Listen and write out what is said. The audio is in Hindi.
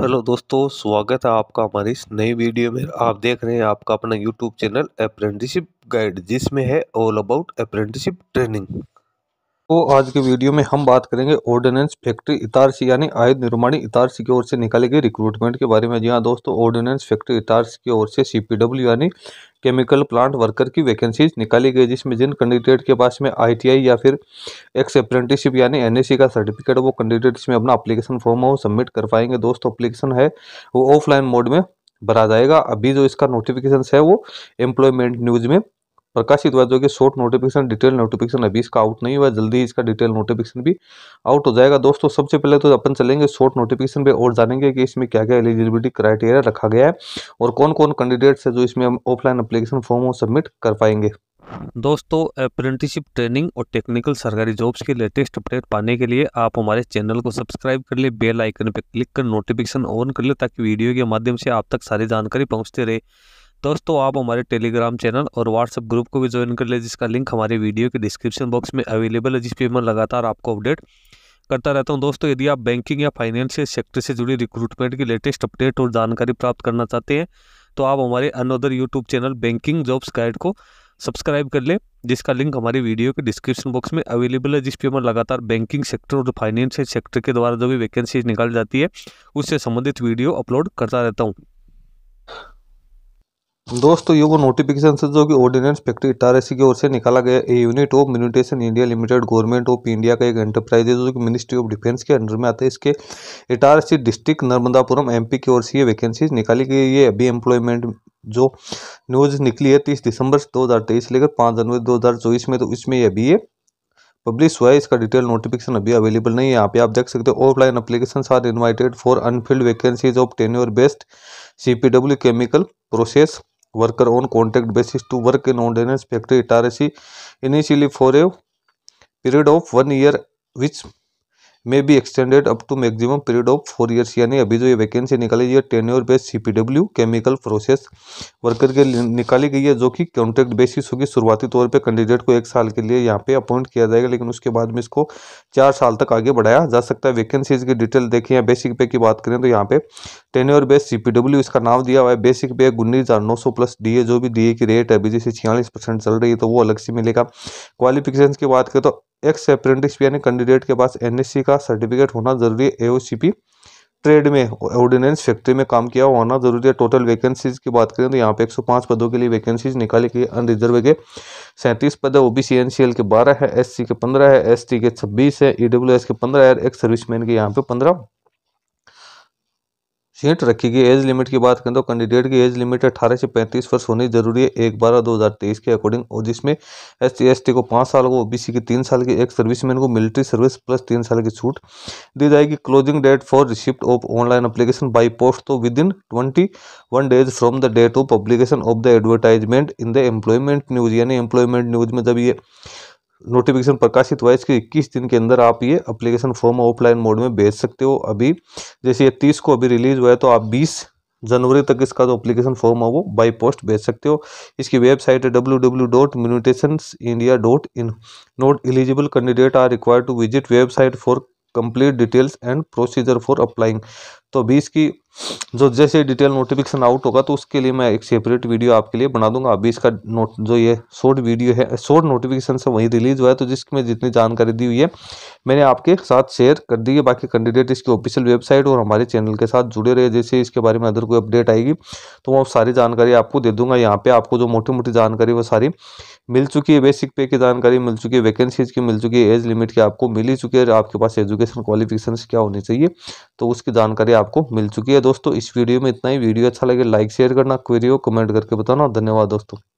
हेलो दोस्तों स्वागत है आपका हमारी इस नई वीडियो में आप देख रहे हैं आपका अपना यूट्यूब चैनल अप्रेंटिसिप गाइड जिसमें है ऑल अबाउट अप्रेंटिसिप ट्रेनिंग तो आज के वीडियो में हम बात करेंगे ऑर्डिनेंस फैक्ट्री इतारसी यानी आयुध निर्माणी इतारसी की ओर से निकाली गई रिक्रूटमेंट के बारे में जी हाँ दोस्तों ऑर्डिनेंस फैक्ट्री इतारसी की ओर से सी यानी केमिकल प्लांट वर्कर की वैकेंसीज निकाली गई जिसमें जिन कैंडिडेट के पास में आईटीआई या फिर एक्स अप्रेंटिसिप यानी एनएससी का सर्टिफिकेट वो कैंडिडेट इसमें अपना अप्लीकेशन फॉर्म है वो सबमिट कर पाएंगे दोस्तों अप्लीकेशन है वो ऑफलाइन मोड में भरा जाएगा अभी जो इसका नोटिफिकेशन है वो एम्प्लॉयमेंट न्यूज़ में प्रकाशित हुआ जो कि शॉर्ट नोटिफिकेशन डिटेल नोटिफिकेशन अभी इसका आउट नहीं हुआ जल्दी इसका डिटेल नोटिफिकेशन भी आउट हो जाएगा दोस्तों सबसे पहले तो अपन चलेंगे शॉर्ट नोटिफिकेशन पे और जानेंगे कि इसमें क्या क्या एलिजिबिलिटी क्राइटेरिया रखा गया है और कौन कौन कैंडिडेट्स है जो इसमें हम ऑफलाइन अप्लीकेशन फॉर्म सबमिट कर पाएंगे दोस्तों अप्रेंटिसिप ट्रेनिंग और टेक्निकल सरकारी जॉब्स के लेटेस्ट अपडेट पाने के लिए आप हमारे चैनल को सब्सक्राइब कर ले बेल आइकन पर क्लिक कर नोटिफिकेशन ऑन कर ले ताकि वीडियो के माध्यम से आप तक सारी जानकारी पहुंचते रहे दोस्तों आप हमारे टेलीग्राम चैनल और व्हाट्सअप ग्रुप को भी ज्वाइन कर ले जिसका लिंक हमारे वीडियो के डिस्क्रिप्शन बॉक्स में अवेलेबल है जिसपे मैं लगातार आपको अपडेट करता रहता हूं दोस्तों यदि आप बैंकिंग या फाइनेंशियल सेक्टर से जुड़ी रिक्रूटमेंट की लेटेस्ट अपडेट और जानकारी प्राप्त करना चाहते हैं तो आप हमारे another YouTube channel banking jobs guide को सब्सक्राइब कर लें जिसका लिंक हमारे वीडियो के डिस्क्रिप्शन बॉक्स में अवेलेबल है जिसपे मैं लगातार बैंकिंग सेक्टर और फाइनेंशियल सेक्टर के द्वारा जो भी वैकेंसीज निकाल जाती है उससे संबंधित वीडियो अपलोड करता रहता हूँ दोस्तों ये वो नोटिफिकेशन से जो कि ऑर्डिनेंस फैक्ट्री अठारह की ओर से निकाला गया a unit of Munitions India Limited government of India का एक एंटरप्राइज है जो कि मिनिस्ट्री ऑफ डिफेंस के अंडर में आता है इसके अठारह डिस्ट्रिक्ट नर्मदापुरम एमपी की ओर से ये वैकेंसीज निकाली गई है अभी एम्प्लॉयमेंट जो न्यूज़ निकली है तीस दिसंबर दो हज़ार तेईस लेकर पाँच जनवरी दो हज़ार चौबीस में तो इसमें अभी ये पब्लिश हुआ है इसका डिटेल नोटिफिकेशन अभी अवेलेबल नहीं है यहाँ पे आप देख सकते हो offline application are invited for unfilled vacancies of tenure based C P W chemical process worker on contract basis to work in ordnance factory Itarsi initially for a period of one year which may be extended up to maximum period of four years यानी अभी जो ये वैकेंसी निकाली है ten tenure based C chemical process worker के लिए निकाली गई है जो कि कॉन्ट्रैक्ट बेसिस होगी शुरुआती तौर पे कैंडिडेट को एक साल के लिए यहाँ पे अपॉइंट किया जाएगा लेकिन उसके बाद में इसको चार साल तक आगे बढ़ाया जा सकता है वैकेंसीज की डिटेल देखें या बेसिक पे की बात करें तो यहाँ पे टेन टेन्योर बेस्ट सी इसका नाम दिया हुआ है बेसिक पे उन्नीस हज़ार नौ सौ प्लस डी जो भी डी की रेट है अभी जैसे छियालीस परसेंट चल रही है तो वो अलग से मिलेगा क्वालिफिकेशन की बात करें तो एक्स अप्रेंटिस यानी कैंडिडेट के पास एनएससी का सर्टिफिकेट होना जरूरी है एओसीपी ट्रेड में ऑर्डिनेंस फैक्ट्री में काम किया होना जरूरी है टोटल वैकेंसीज की बात करें तो यहाँ पे 105 पदों के लिए वैकेंसीज निकाली गई अनरिजर्व के सैंतीस पद है ओबीसी एनसीएल के 12 है एससी के 15 है एसटी के 26 है ईडब्ल्यूएस e के 15 है एक सर्विसमैन के यहाँ पे पंद्रह सीट रखी गई एज लिमिट की बात करें तो कैंडिडेट की एज लिमिट 18 से 35 वर्ष होनी जरूरी है एक बारह तेईस के अकॉर्डिंग और जिसमें एस सी एस टी को पाँच साल को ओबीसी की तीन साल की एक सर्विसमैन को मिलिट्री सर्विस प्लस तीन साल की छूट दी जाएगी closing date for receipt of online application by post to within twenty one days from the date of publication of the advertisement in the employment news यानी एम्प्लॉयमेंट न्यूज में जब ये नोटिफिकेशन प्रकाशित हुआ है इसके 21 दिन के अंदर आप ये अप्लीकेशन फॉर्म ऑफलाइन मोड में भेज सकते हो अभी जैसे ये 30 को अभी रिलीज हुआ है तो आप 20 जनवरी तक इसका जो अप्लीकेशन फॉर्म है वो बाई पोस्ट भेज सकते हो इसकी वेबसाइट है W W dot munitions India dot in note eligible candidate are require to visit website for complete details and procedure for applying तो अभी इसकी जो जैसे डिटेल नोटिफिकेशन आउट होगा तो उसके लिए मैं एक सेपरेट वीडियो आपके लिए बना दूंगा अभी इसका नोट जो ये शॉर्ट वीडियो है शॉर्ट नोटिफिकेशन से वहीं रिलीज हुआ है तो जिसमें जितनी जानकारी दी हुई है मैंने आपके साथ शेयर कर दी है बाकी कैंडिडेट इसकी ऑफिशियल वेबसाइट और हमारे चैनल के साथ जुड़े रहे जैसे इसके बारे में अदर कोई अपडेट आएगी तो वो सारी जानकारी आपको दे दूंगा यहाँ पर आपको जो मोटी मोटी जानकारी वो सारी मिल चुकी है बेसिक पे की जानकारी मिल चुकी है वैकेंसीज की मिल चुकी है एज लिमिट की आपको मिल ही चुकी है आपके पास एजुकेशन क्वालिफिकेशन क्या होनी चाहिए तो उसकी जानकारी आपको मिल चुकी है दोस्तों इस वीडियो में इतना ही वीडियो अच्छा लगे लाइक शेयर करना क्वेरी हो कमेंट करके बताना धन्यवाद दोस्तों